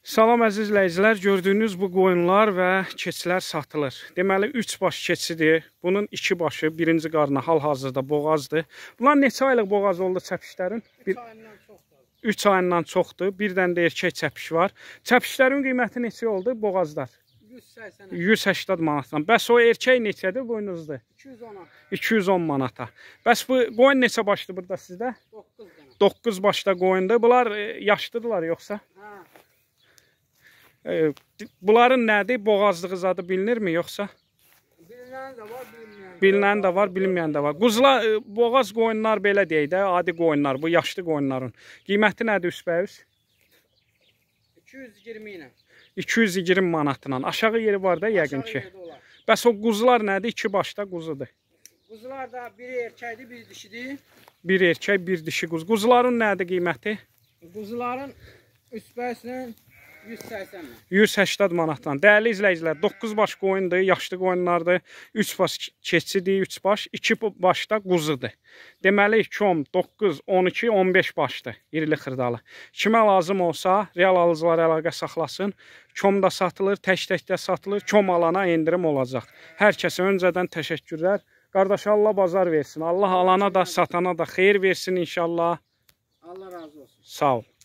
Salam əziz ləyicilər, gördüyünüz bu qoyunlar və keçilər satılır. Deməli, 3 baş keçidir, bunun 2 başı, birinci qarına hal-hazırda boğazdır. Bunlar neçə aylıq boğaz oldu çəpişlərin? 3 ayından çoxdur. 3 ayından çoxdur, bir dənə də erkək çəpiş var. Çəpişlərin qiyməti neçə oldu boğazlar? 180, 180 manatdan. Bəs o erkək neçədir boynuzdur? 210. 210 manata. Bəs bu qoyun neçə başdır burada sizdə? 9 dənə. 9 başda qoyundur. Bunlar e, yaşlıdırlar yoxsa? Hə. Bunların nədir? Boğazlığı zadı bilinirmi yoxsa? Bilinən də var, bilinməyən. Bilinən də var, bilinməyən də var. Quzla e, boğaz qoyunlar belə deyək də, adi qoyunlar, bu yaşlı qoyunların. Qiyməti nədir üsbəyüz? 220 ilə. 220 manatla. Aşağı yeri var da yəqin ki. Bəs o quzular nədir? İki başda quzudur. Quzular da biri erkəkdir, biri dişidir. Bir erkək, bir dişi quz. Quzuların nədir qiyməti? Quzuların üsbəyüsünün 180 180 manatdan. Dəyərli izləyicilər, 9 baş qoyundur, yaşlı qoyunlardır. 3 baş keçidir, 3 baş, 2 başda quzudur. Deməli, kom 9, 12, 15 başdır irili xırdalı. Kimə lazım olsa, real alıcılar əlaqə saxlasın. Kom da satılır, tək-tək də satılır. Kom alana endirim olacaq. Hər kəsə öncədən təşəkkürlər. Qardaş Allah bazar versin. Allah alana da, satana da xeyir versin inşallah. Allah razı olsun. Sağ ol.